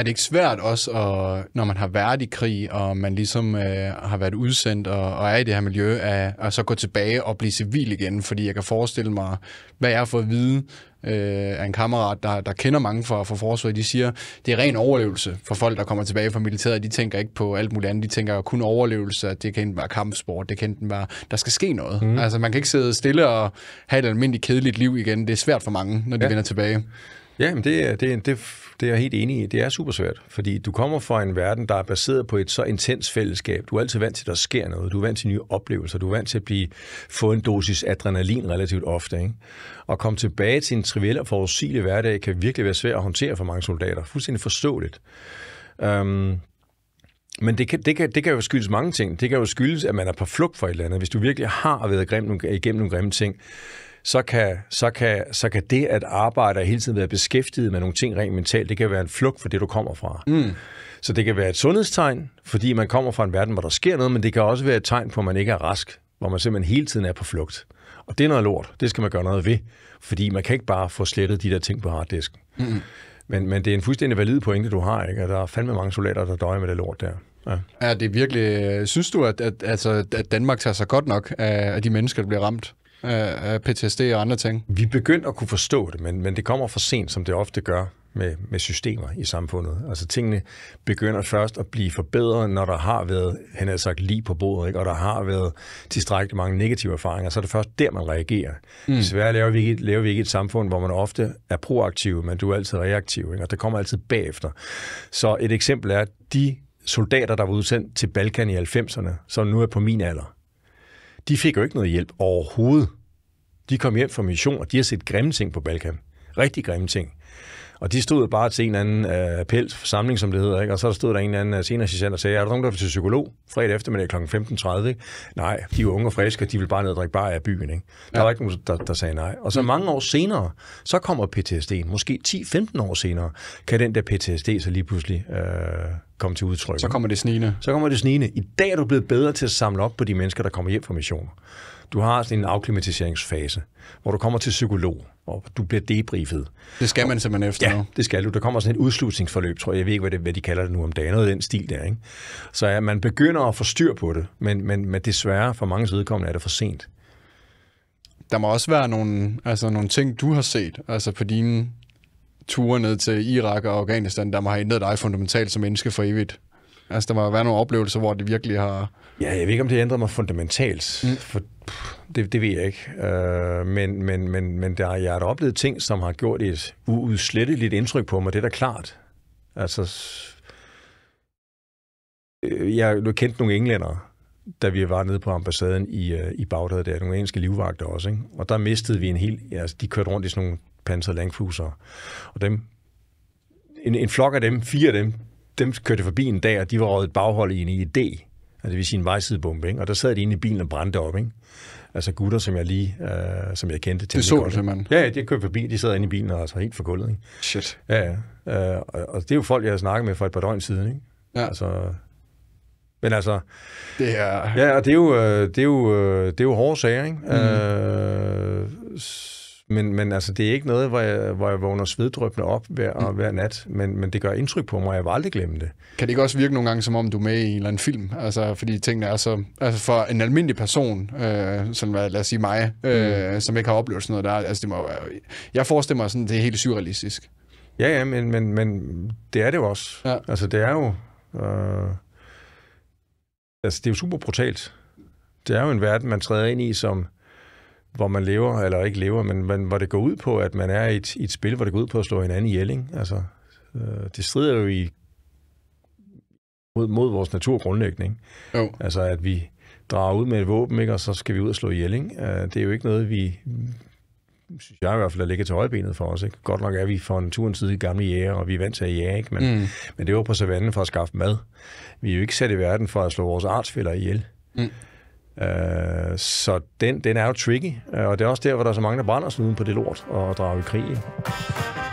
er det ikke svært også, at, når man har været i krig, og man ligesom øh, har været udsendt og, og er i det her miljø, at, at så gå tilbage og blive civil igen? Fordi jeg kan forestille mig, hvad jeg har fået at vide øh, af en kammerat, der, der kender mange fra, for forsvaret, de siger, det er ren overlevelse for folk, der kommer tilbage fra militæret. De tænker ikke på alt muligt andet. De tænker kun overlevelse. Det kan enten være kampsport, det kan enten være, der skal ske noget. Mm. Altså, man kan ikke sidde stille og have et almindeligt kedeligt liv igen. Det er svært for mange, når de ja. vender tilbage. Ja, men det, det, det, det er jeg helt enig i. Det er super svært, fordi du kommer fra en verden, der er baseret på et så intens fællesskab. Du er altid vant til, at der sker noget. Du er vant til nye oplevelser. Du er vant til at blive, få en dosis adrenalin relativt ofte. Ikke? Og komme tilbage til en triviel og forudsigelig hverdag kan virkelig være svært at håndtere for mange soldater. Fuldstændig forståeligt. Um, men det kan, det, kan, det kan jo skyldes mange ting. Det kan jo skyldes, at man er på flugt for et eller andet. Hvis du virkelig har været grim, igennem nogle grimme ting, så kan, så, kan, så kan det at arbejde og hele tiden være beskæftiget med nogle ting rent mentalt, det kan være en flugt for det, du kommer fra. Mm. Så det kan være et sundhedstegn, fordi man kommer fra en verden, hvor der sker noget, men det kan også være et tegn på, at man ikke er rask, hvor man simpelthen hele tiden er på flugt. Og det er noget lort. Det skal man gøre noget ved, fordi man kan ikke bare få slettet de der ting på harddisken. Mm. Men, men det er en fuldstændig valid pointe, du har, ikke? Og der er fandme mange soldater, der døjer med det lort der. Ja. ja, det virkelig... Synes du, at, at, altså, at Danmark tager sig godt nok af, af de mennesker, der bliver ramt? øh, af PTSD og andre ting? Vi begyndte at kunne forstå det, men, men det kommer for sent, som det ofte gør med, med systemer i samfundet. Altså tingene begynder først at blive forbedret, når der har været, han har sagt, lige på bordet, ikke? og der har været tilstrækkeligt mange negative erfaringer, så er det først der, man reagerer. Mm. Desværre laver vi, ikke, laver vi ikke et samfund, hvor man ofte er proaktiv, men du er altid reaktiv, ikke? og det kommer altid bagefter. Så et eksempel er, at de soldater, der var udsendt til Balkan i 90'erne, som nu er på min alder, de fik jo ikke noget hjælp overhovedet. De kom hjem fra mission, og de har set grimme ting på Balkan. Rigtig grimme ting. Og de stod bare til en eller anden øh, pels, samling som det hedder, ikke? og så stod der en eller anden øh, seniorcitient og sagde, er der nogen, der vil til psykolog fredag eftermiddag kl. 15.30? Nej, de er unge og friske, og de vil bare ned og drikke bare af byen. Ikke? Der ja. var ikke nogen, der, der sagde nej. Og så mm. mange år senere, så kommer PTSD, måske 10-15 år senere, kan den der PTSD så lige pludselig øh, komme til udtryk. Så kommer det snigende. Så kommer det snigende. I dag er du blevet bedre til at samle op på de mennesker, der kommer hjem fra missioner. Du har sådan en afklimatiseringsfase, hvor du kommer til psykolog hvor du bliver debriefet. Det skal man simpelthen efter Ja, nu. det skal du. Der kommer sådan et udslutningsforløb, tror jeg. Jeg ved ikke, hvad, det, hvad de kalder det nu om dagen. Noget af den stil der, ikke? Så ja, man begynder at få styr på det, men, men, men desværre for mange vedkommende er det for sent. Der må også være nogle, altså nogle ting, du har set altså på dine ture ned til Irak og Afghanistan, der må have ændret dig fundamentalt som menneske for evigt. Altså, der må være nogle oplevelser, hvor det virkelig har... Ja, jeg ved ikke, om det ændrer mig fundamentalt, mm. for pff, det, det ved jeg ikke. Øh, men men, men, men der, jeg har da oplevet ting, som har gjort et uudsletteligt indtryk på mig, det er da klart. Altså, øh, jeg kendt nogle englænder, da vi var nede på ambassaden i, øh, i Bagdad, der er nogle engelske livvagter også, ikke? og der mistede vi en hel, altså de kørte rundt i sådan nogle pansrede landcruisere, og dem, en, en flok af dem, fire af dem, dem kørte forbi en dag, og de var røget baghold i en IED, altså det vil sige en vejsidebombe, ikke? og der sad de inde i bilen og brændte op. Ikke? Altså gutter, som jeg lige, øh, som jeg kendte. Det så du simpelthen? Ja, ja, de kørte forbi, de sad inde i bilen og altså helt for gulvet. Ikke? Shit. Ja, ja. Øh, og, og, det er jo folk, jeg har snakket med for et par døgn siden. Ikke? Ja. Altså, men altså... Det er... Ja, og det er jo, øh, det er jo, øh, det er jo hårde sager, ikke? Mm. Øh, men, men altså, det er ikke noget, hvor jeg, hvor jeg vågner sveddrøbende op hver, mm. hver nat, men, men det gør indtryk på mig, og jeg vil aldrig glemme det. Kan det ikke også virke nogle gange, som om du er med i en eller anden film? Altså, fordi tingene er så... Altså, for en almindelig person, øh, som lad os sige mig, øh, mm. som ikke har oplevet sådan noget der, altså, det må jeg forestiller mig sådan, det er helt surrealistisk. Ja, ja, men, men, men det er det jo også. Ja. Altså, det er jo... Øh, altså, det er jo super brutalt. Det er jo en verden, man træder ind i, som hvor man lever, eller ikke lever, men, men hvor det går ud på, at man er i et, i et spil, hvor det går ud på at slå hinanden ihjel. Ikke? Altså, øh, det strider jo i, mod, mod vores naturgrundlægning. Ikke? Jo. Altså, at vi drager ud med et våben, ikke? og så skal vi ud og slå ihjel. Ikke? Øh, det er jo ikke noget, vi synes jeg i hvert fald, at ligger til højbenet for os. Ikke? Godt nok er vi for en turens side gamle jæger, og vi er vant til at jage, ikke? Men, mm. men det var på savannen for at skaffe mad. Vi er jo ikke sat i verden for at slå vores artsfælder ihjel. Mm. Øh, så den, den er jo tricky, øh, og det er også der, hvor der er så mange, der brænder sig uden på det lort og drager i krig.